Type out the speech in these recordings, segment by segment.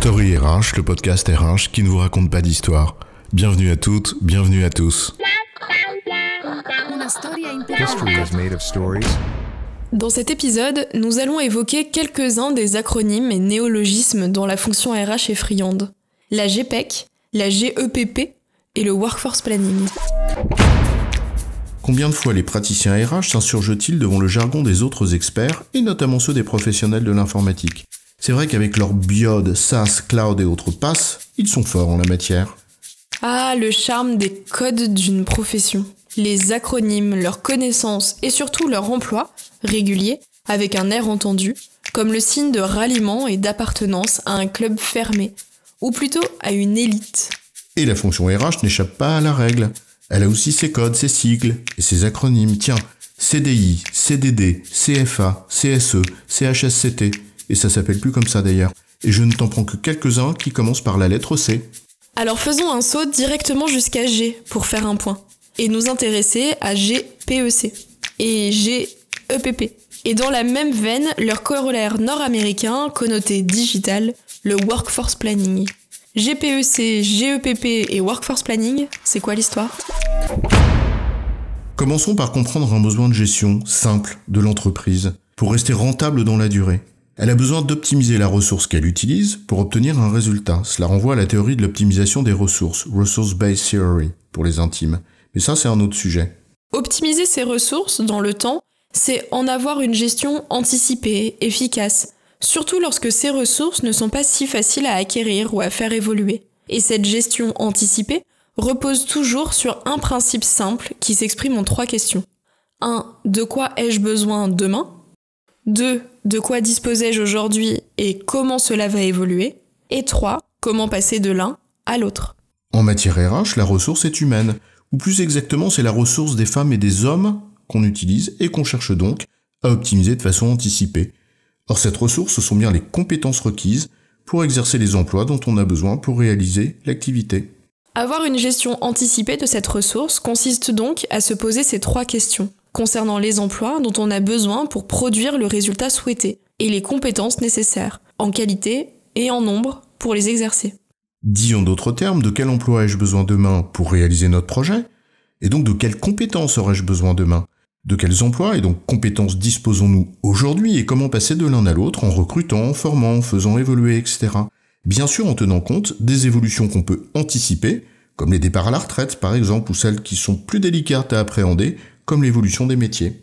Story RH, le podcast RH qui ne vous raconte pas d'histoire. Bienvenue à toutes, bienvenue à tous. Dans cet épisode, nous allons évoquer quelques-uns des acronymes et néologismes dont la fonction RH est friande. La GPEC, la GEPP et le Workforce Planning. Combien de fois les praticiens RH s'insurgent-ils devant le jargon des autres experts, et notamment ceux des professionnels de l'informatique c'est vrai qu'avec leur biode, SaaS, cloud et autres passes, ils sont forts en la matière. Ah, le charme des codes d'une profession. Les acronymes, leurs connaissances et surtout leur emploi, régulier, avec un air entendu, comme le signe de ralliement et d'appartenance à un club fermé, ou plutôt à une élite. Et la fonction RH n'échappe pas à la règle. Elle a aussi ses codes, ses sigles et ses acronymes. Tiens, CDI, CDD, CFA, CSE, CHSCT et ça s'appelle plus comme ça d'ailleurs. Et je ne t'en prends que quelques-uns qui commencent par la lettre C. Alors faisons un saut directement jusqu'à G pour faire un point et nous intéresser à GPEC et GEPP. Et dans la même veine, leur corollaire nord-américain connoté digital, le workforce planning. GPEC, GEPP et workforce planning, c'est quoi l'histoire Commençons par comprendre un besoin de gestion simple de l'entreprise pour rester rentable dans la durée. Elle a besoin d'optimiser la ressource qu'elle utilise pour obtenir un résultat. Cela renvoie à la théorie de l'optimisation des ressources, Resource-Based Theory pour les intimes. Mais ça, c'est un autre sujet. Optimiser ses ressources dans le temps, c'est en avoir une gestion anticipée, efficace, surtout lorsque ces ressources ne sont pas si faciles à acquérir ou à faire évoluer. Et cette gestion anticipée repose toujours sur un principe simple qui s'exprime en trois questions. 1. De quoi ai-je besoin demain 2. De quoi disposais-je aujourd'hui et comment cela va évoluer Et 3. Comment passer de l'un à l'autre En matière RH, la ressource est humaine, ou plus exactement c'est la ressource des femmes et des hommes qu'on utilise et qu'on cherche donc à optimiser de façon anticipée. Or cette ressource, ce sont bien les compétences requises pour exercer les emplois dont on a besoin pour réaliser l'activité. Avoir une gestion anticipée de cette ressource consiste donc à se poser ces trois questions concernant les emplois dont on a besoin pour produire le résultat souhaité et les compétences nécessaires, en qualité et en nombre, pour les exercer. Disons d'autres termes, de quel emploi ai-je besoin demain pour réaliser notre projet Et donc de quelles compétences aurais-je besoin demain De quels emplois et donc compétences disposons-nous aujourd'hui et comment passer de l'un à l'autre en recrutant, en formant, en faisant évoluer, etc. Bien sûr en tenant compte des évolutions qu'on peut anticiper, comme les départs à la retraite par exemple, ou celles qui sont plus délicates à appréhender, l'évolution des métiers.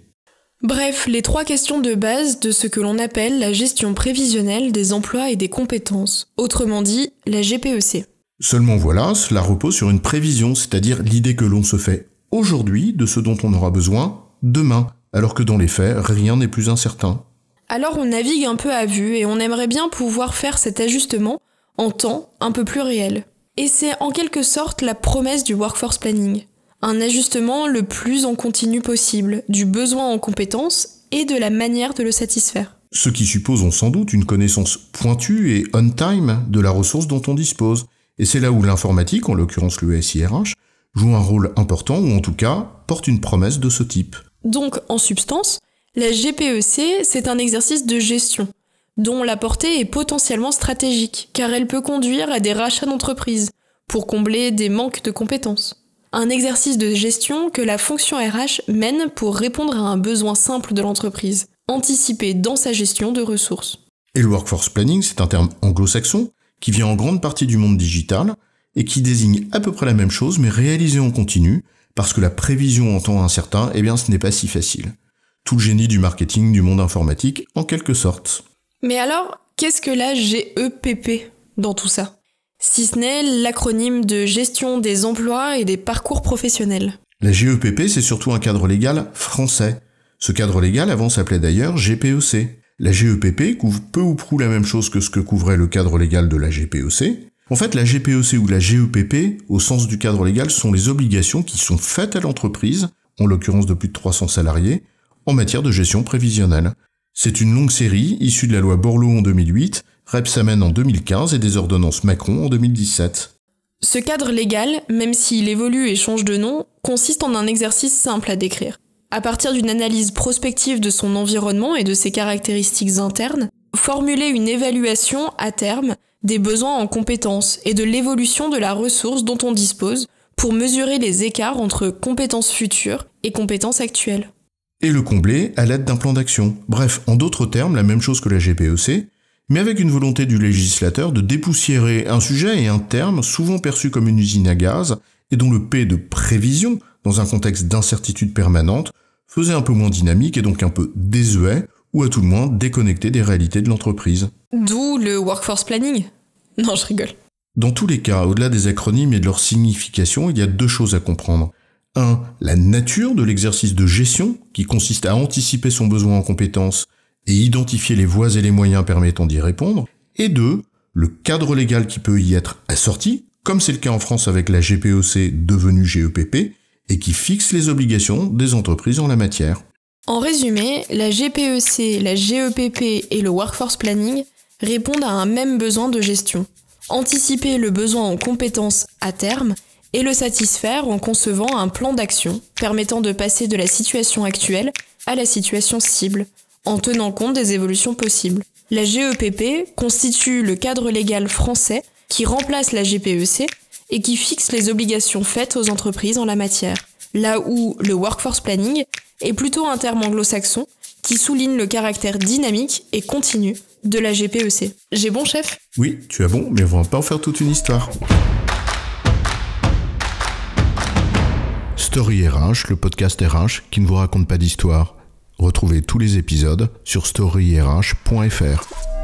Bref, les trois questions de base de ce que l'on appelle la gestion prévisionnelle des emplois et des compétences, autrement dit la GPEC. Seulement voilà, cela repose sur une prévision, c'est-à-dire l'idée que l'on se fait aujourd'hui de ce dont on aura besoin demain, alors que dans les faits, rien n'est plus incertain. Alors on navigue un peu à vue et on aimerait bien pouvoir faire cet ajustement en temps un peu plus réel. Et c'est en quelque sorte la promesse du workforce planning. Un ajustement le plus en continu possible, du besoin en compétences et de la manière de le satisfaire. Ce qui suppose, on sans doute, une connaissance pointue et on-time de la ressource dont on dispose. Et c'est là où l'informatique, en l'occurrence le SIRH, joue un rôle important ou en tout cas porte une promesse de ce type. Donc, en substance, la GPEC, c'est un exercice de gestion, dont la portée est potentiellement stratégique, car elle peut conduire à des rachats d'entreprises, pour combler des manques de compétences un exercice de gestion que la fonction RH mène pour répondre à un besoin simple de l'entreprise, anticipé dans sa gestion de ressources. Et le workforce planning, c'est un terme anglo-saxon qui vient en grande partie du monde digital et qui désigne à peu près la même chose mais réalisé en continu parce que la prévision en temps incertain, eh bien ce n'est pas si facile. Tout le génie du marketing du monde informatique en quelque sorte. Mais alors, qu'est-ce que la GEPP dans tout ça si ce n'est l'acronyme de gestion des emplois et des parcours professionnels. La GEPP, c'est surtout un cadre légal français. Ce cadre légal avant s'appelait d'ailleurs GPEC. La GEPP couvre peu ou prou la même chose que ce que couvrait le cadre légal de la GPEC. En fait, la GPEC ou la GEPP, au sens du cadre légal, sont les obligations qui sont faites à l'entreprise, en l'occurrence de plus de 300 salariés, en matière de gestion prévisionnelle. C'est une longue série, issue de la loi Borloo en 2008, Repsamène en 2015 et des ordonnances Macron en 2017. Ce cadre légal, même s'il évolue et change de nom, consiste en un exercice simple à décrire. À partir d'une analyse prospective de son environnement et de ses caractéristiques internes, formuler une évaluation à terme des besoins en compétences et de l'évolution de la ressource dont on dispose pour mesurer les écarts entre compétences futures et compétences actuelles. Et le combler à l'aide d'un plan d'action. Bref, en d'autres termes, la même chose que la GPEC, mais avec une volonté du législateur de dépoussiérer un sujet et un terme souvent perçu comme une usine à gaz et dont le P de prévision, dans un contexte d'incertitude permanente, faisait un peu moins dynamique et donc un peu désuet, ou à tout le moins déconnecté des réalités de l'entreprise. D'où le workforce planning Non, je rigole. Dans tous les cas, au-delà des acronymes et de leur signification, il y a deux choses à comprendre. 1. La nature de l'exercice de gestion, qui consiste à anticiper son besoin en compétences et identifier les voies et les moyens permettant d'y répondre, et deux, le cadre légal qui peut y être assorti, comme c'est le cas en France avec la GPEC devenue GEPP, et qui fixe les obligations des entreprises en la matière. En résumé, la GPEC, la GEPP et le Workforce Planning répondent à un même besoin de gestion. Anticiper le besoin en compétences à terme et le satisfaire en concevant un plan d'action permettant de passer de la situation actuelle à la situation cible, en tenant compte des évolutions possibles. La GEPP constitue le cadre légal français qui remplace la GPEC et qui fixe les obligations faites aux entreprises en la matière, là où le workforce planning est plutôt un terme anglo-saxon qui souligne le caractère dynamique et continu de la GPEC. J'ai bon chef Oui, tu as bon, mais on va pas en faire toute une histoire. Story RH, le podcast RH qui ne vous raconte pas d'histoire. Retrouvez tous les épisodes sur storyrh.fr.